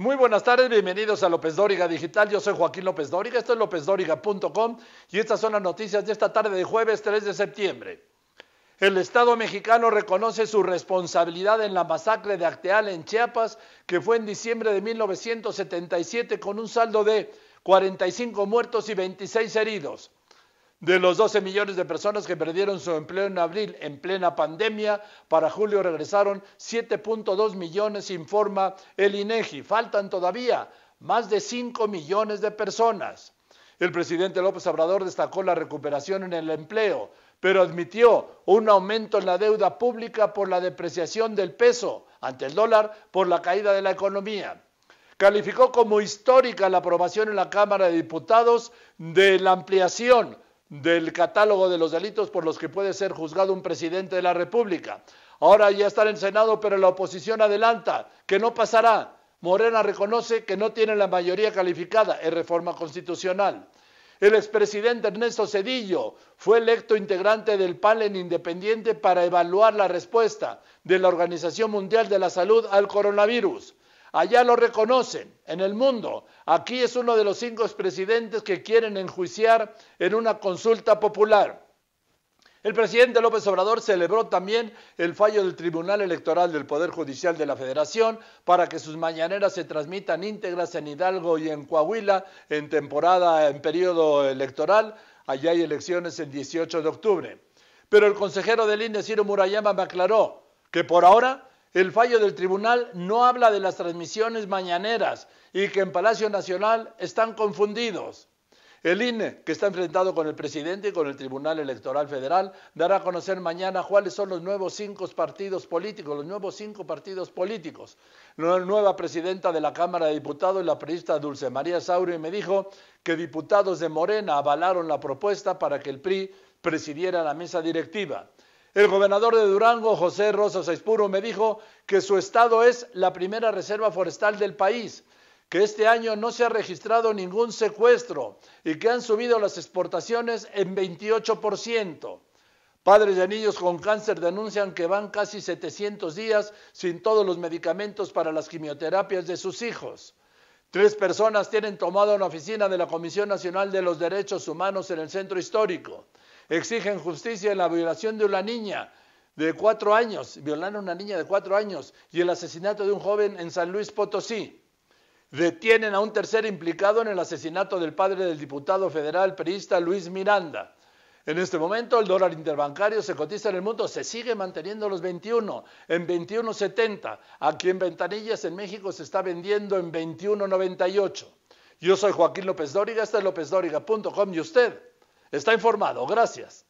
Muy buenas tardes, bienvenidos a López Dóriga Digital. Yo soy Joaquín López Dóriga, esto es lópezdóriga.com y estas son las noticias de esta tarde de jueves 3 de septiembre. El Estado mexicano reconoce su responsabilidad en la masacre de Acteal en Chiapas, que fue en diciembre de 1977 con un saldo de 45 muertos y 26 heridos. De los 12 millones de personas que perdieron su empleo en abril en plena pandemia, para julio regresaron 7.2 millones, informa el INEGI. E Faltan todavía más de 5 millones de personas. El presidente López Obrador destacó la recuperación en el empleo, pero admitió un aumento en la deuda pública por la depreciación del peso ante el dólar por la caída de la economía calificó como histórica la aprobación en la Cámara de Diputados de la ampliación del catálogo de los delitos por los que puede ser juzgado un presidente de la República. Ahora ya está en el Senado, pero la oposición adelanta que no pasará. Morena reconoce que no tiene la mayoría calificada en reforma constitucional. El expresidente Ernesto Cedillo fue electo integrante del panel independiente para evaluar la respuesta de la Organización Mundial de la Salud al coronavirus. Allá lo reconocen en el mundo. Aquí es uno de los cinco presidentes que quieren enjuiciar en una consulta popular. El presidente López Obrador celebró también el fallo del Tribunal Electoral del Poder Judicial de la Federación para que sus mañaneras se transmitan íntegras en Hidalgo y en Coahuila en temporada, en periodo electoral. Allá hay elecciones el 18 de octubre. Pero el consejero del INE, Ciro Murayama, me aclaró que por ahora el fallo del tribunal no habla de las transmisiones mañaneras y que en Palacio Nacional están confundidos. El INE, que está enfrentado con el presidente y con el Tribunal Electoral Federal, dará a conocer mañana cuáles son los nuevos cinco partidos políticos, los nuevos cinco partidos políticos. La nueva presidenta de la Cámara de Diputados, la periodista Dulce María Saurio, me dijo que diputados de Morena avalaron la propuesta para que el PRI presidiera la mesa directiva. El gobernador de Durango, José Rosa Saispuro, me dijo que su estado es la primera reserva forestal del país, que este año no se ha registrado ningún secuestro y que han subido las exportaciones en 28%. Padres de niños con cáncer denuncian que van casi 700 días sin todos los medicamentos para las quimioterapias de sus hijos. Tres personas tienen tomado una oficina de la Comisión Nacional de los Derechos Humanos en el centro histórico exigen justicia en la violación de una niña de cuatro años, violaron a una niña de cuatro años y el asesinato de un joven en San Luis Potosí. Detienen a un tercer implicado en el asesinato del padre del diputado federal periodista Luis Miranda. En este momento el dólar interbancario se cotiza en el mundo, se sigue manteniendo los 21, en 21.70. Aquí en Ventanillas, en México, se está vendiendo en 21.98. Yo soy Joaquín López Dóriga, esta es lópezdóriga.com y usted Está informado. Gracias.